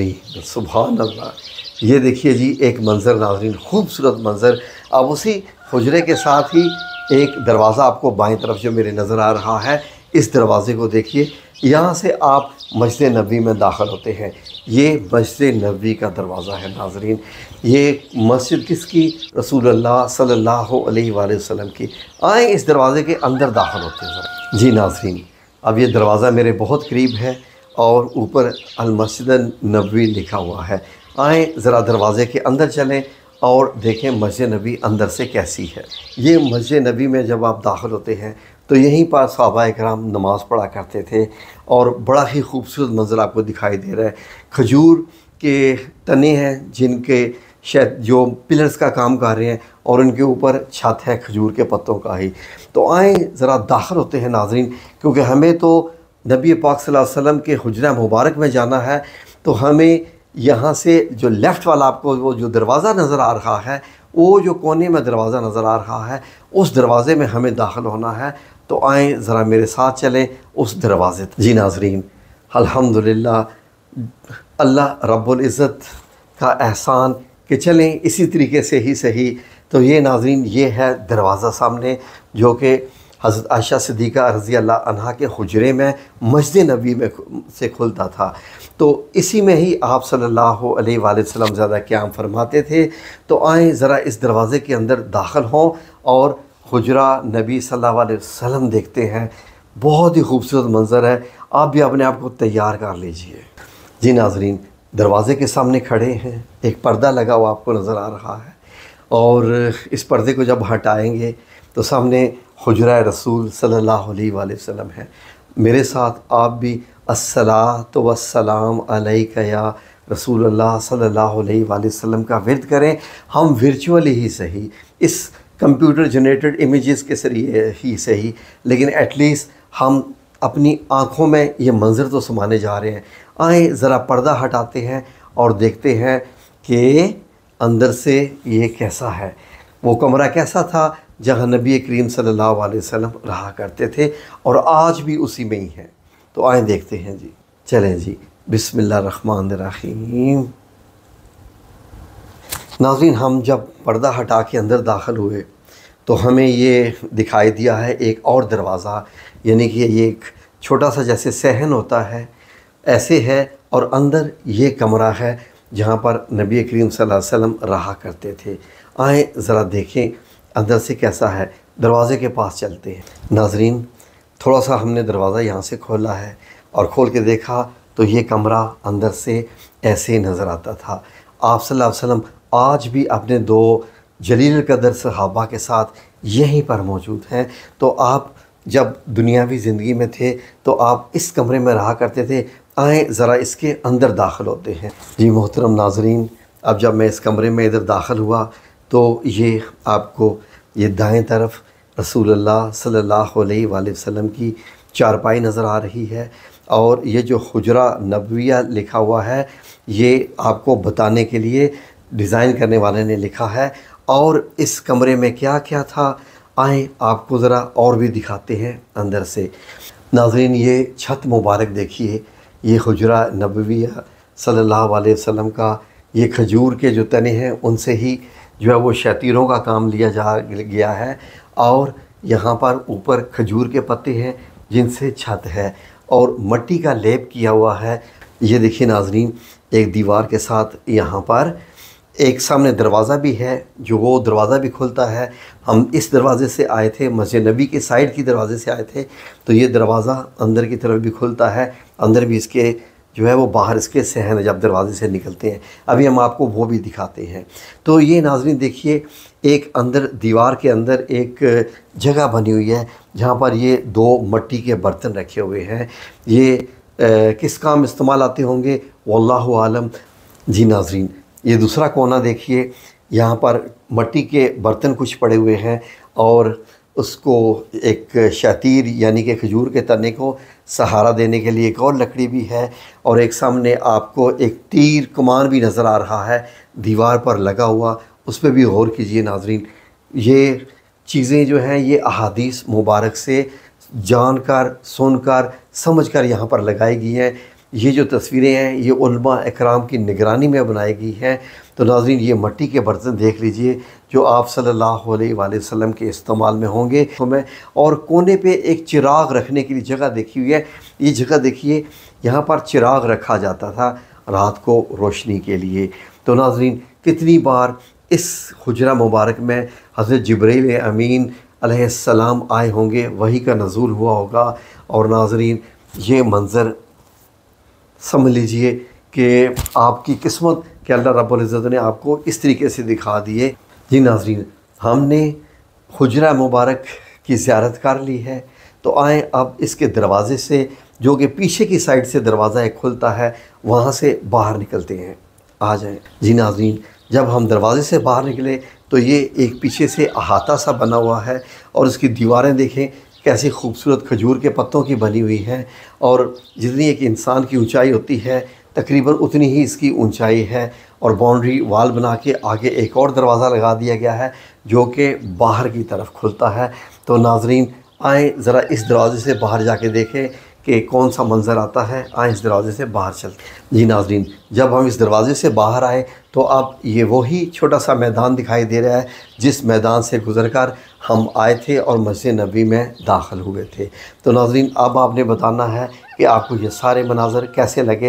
सुबह अल्लाह ये देखिए जी एक मंज़र नाजरीन खूबसूरत मंज़र अब उसी हजरे के साथ ही एक दरवाज़ा आपको बाएं तरफ जो मेरे नज़र आ रहा है इस दरवाज़े को देखिए यहाँ से आप मस्जिद नबी में दाखिल होते हैं ये मस्जिद नबी का दरवाज़ा है नाजरीन ये मस्जिद किसकी रसूल अल्लाह सल्लल्लाहु अलैहि वसल्लम की आए इस दरवाज़े के अंदर दाखिल होते हैं जी नाजरीन अब ये दरवाज़ा मेरे बहुत करीब है और ऊपर अलमस्जिद नबी लिखा हुआ है आए ज़रा दरवाज़े के अंदर चलें और देखें मस्जिद नबी अंदर से कैसी है ये मस्जिद नबी में जब आप दाखिल होते हैं तो यहीं पर सहाबा कराम नमाज़ पढ़ा करते थे और बड़ा ही खूबसूरत मंजर आपको दिखाई दे रहा है खजूर के तने हैं जिनके शायद जो पिलर्स का काम कर रहे हैं और उनके ऊपर छत है खजूर के पत्तों का ही तो आए ज़रा दाखिल होते हैं नाजरीन क्योंकि हमें तो नबी पाक वसल्लम के हजरा मुबारक में जाना है तो हमें यहाँ से जो लेफ़्ट वाला आपको वो जो दरवाज़ा नज़र आ रहा है वो जो कोने में दरवाज़ा नज़र आ रहा है उस दरवाज़े में हमें दाखिल होना है तो आएँ ज़रा मेरे साथ चलें उस दरवाज़े जी नाजरीन अलहमदिल्ला अल्लाह रब्ज़त का एहसान कि चलें इसी तरीके से ही सही तो ये नाजरीन ये है दरवाज़ा सामने जो कि हज़रत आयशा सदीक़ा रज़ी अल्लाह के हजरे में मस्जिद नबी में से खुलता था तो इसी में ही आप सल्लल्लाहु अलैहि वसल्लम ज़्यादा क्याम फरमाते थे तो आएँ ज़रा इस दरवाज़े के अंदर दाखिल हों और हजरा नबी सल्लल्लाहु अलैहि वसल्लम देखते हैं बहुत ही खूबसूरत मंज़र है आप भी अपने आप को तैयार कर लीजिए जी नाजरीन दरवाज़े के सामने खड़े हैं एक पर्दा लगा हुआ आपको नज़र आ रहा है और इस पर्दे को जब हटाएंगे तो सामने हजरा रसूल सल्लल्लाहु अलैहि वसल्लम है मेरे साथ आप भी असला तो वसलाम या रसूल अल्लाह सल्लल्लाहु अलैहि वसल्लम का विरद करें हम वर्चुअली ही सही इस कंप्यूटर जनरेटेड इमेजेस के जरिए ही सही लेकिन एटलीस्ट हम अपनी आँखों में ये मंज़र तो समाने जा रहे हैं आए ज़रा पर्दा हटाते हैं और देखते हैं कि अंदर से ये कैसा है वो कमरा कैसा था जहाँ नबी करीम सल्लल्लाहु अलैहि वसल्लम रहा करते थे और आज भी उसी में ही है तो आए देखते हैं जी चलें जी रहीम नाजरीन हम जब पर्दा हटा के अंदर दाखिल हुए तो हमें ये दिखाई दिया है एक और दरवाज़ा यानी कि ये एक छोटा सा जैसे सहन होता है ऐसे है और अंदर ये कमरा है जहाँ पर नबी करीम वसल्लम रहा करते थे आए ज़रा देखें अंदर से कैसा है दरवाज़े के पास चलते हैं नाजरीन थोड़ा सा हमने दरवाज़ा यहाँ से खोला है और खोल के देखा तो ये कमरा अंदर से ऐसे नज़र आता था आप सल्लल्लाहु अलैहि वसल्लम आज भी अपने दो जलील कदर सहाबा के साथ यहीं पर मौजूद हैं तो आप जब दुनियावी ज़िंदगी में थे तो आप इस कमरे में रहा करते थे आए ज़रा इसके अंदर दाखिल होते हैं जी मोहतरम नाजरीन अब जब मैं इस कमरे में इधर दाखिल हुआ तो ये आपको ये दाएं तरफ रसूल सल्लल्लाहु अलैहि वसल्लम की चारपाई नज़र आ रही है और ये जो हजरा नबविया लिखा हुआ है ये आपको बताने के लिए डिज़ाइन करने वाले ने लिखा है और इस कमरे में क्या क्या था आए आपको ज़रा और भी दिखाते हैं अंदर से नाजरीन ये छत मुबारक देखिए ये हजरा नबवी सल्लल्लाहु अलैहि वसल्लम का ये खजूर के जो तने हैं उनसे ही जो है वो शतीरों का काम लिया जा गया है और यहाँ पर ऊपर खजूर के पत्ते हैं जिनसे छत है और मट्टी का लेप किया हुआ है ये देखिए नाजरीन एक दीवार के साथ यहाँ पर एक सामने दरवाज़ा भी है जो वो दरवाज़ा भी खुलता है हम इस दरवाज़े से आए थे मस्जिद नबी के साइड की दरवाज़े से आए थे तो ये दरवाज़ा अंदर की तरफ भी खुलता है अंदर भी इसके जो है वो बाहर इसके सहन है जब दरवाज़े से निकलते हैं अभी हम आपको वो भी दिखाते हैं तो ये नाजरी देखिए एक अंदर दीवार के अंदर एक जगह बनी हुई है जहाँ पर ये दो मट्टी के बर्तन रखे हुए हैं ये ए, किस काम इस्तेमाल आते होंगे वल्लाम जी नाजरीन ये दूसरा कोना देखिए यहाँ पर मट्टी के बर्तन कुछ पड़े हुए हैं और उसको एक शतीर यानी कि खजूर के तने को सहारा देने के लिए एक और लकड़ी भी है और एक सामने आपको एक तीर कमान भी नज़र आ रहा है दीवार पर लगा हुआ उस पर भी गौर कीजिए नाजरीन ये चीज़ें जो हैं ये अहादीस मुबारक से जानकर सुनकर समझकर यहाँ पर लगाई गई हैं ये जो तस्वीरें हैं ये उलमा की निगरानी में बनाई गई हैं तो नाजरीन ये मट्टी के बर्तन देख लीजिए जो आप सल्लल्लाहु अलैहि वसल्लम के इस्तेमाल में होंगे तो मैं और कोने पे एक चिराग रखने के लिए जगह देखी हुई है ये जगह देखिए यहाँ पर चिराग रखा जाता था रात को रोशनी के लिए तो नाजरीन कितनी बार इस हजरा मुबारक में हज़रत जब्रैल अमीन आए होंगे वही का नज़ूल हुआ होगा और नाजरीन ये मंज़र समझ लीजिए कि आपकी किस्मत के अल्लाह रब्ज़त ने आपको इस तरीके से दिखा दिए जी नाजरीन हमने हजरा मुबारक की ज्यारत कर ली है तो आए अब इसके दरवाज़े से जो कि पीछे की साइड से दरवाज़ा एक खुलता है वहाँ से बाहर निकलते हैं आ जाएँ जी नाजरीन जब हम दरवाज़े से बाहर निकले तो ये एक पीछे से अहाता सा बना हुआ है और उसकी दीवारें देखें कैसी खूबसूरत खजूर के पत्तों की बनी हुई है और जितनी एक इंसान की ऊंचाई होती है तकरीबन उतनी ही इसकी ऊंचाई है और बाउंड्री वाल बना के आगे एक और दरवाज़ा लगा दिया गया है जो कि बाहर की तरफ खुलता है तो नाजरीन आएँ ज़रा इस दरवाज़े से बाहर जाके देखें कि कौन सा मंज़र आता है आए इस दरवाज़े से बाहर चलते जी नाजरीन जब हम इस दरवाज़े से बाहर आए तो अब ये वही छोटा सा मैदान दिखाई दे रहा है जिस मैदान से गुजर कर हम आए थे और मस्जिद नबी में दाखिल हुए थे तो नाजरीन अब आपने बताना है कि आपको ये सारे मनाजर कैसे लगे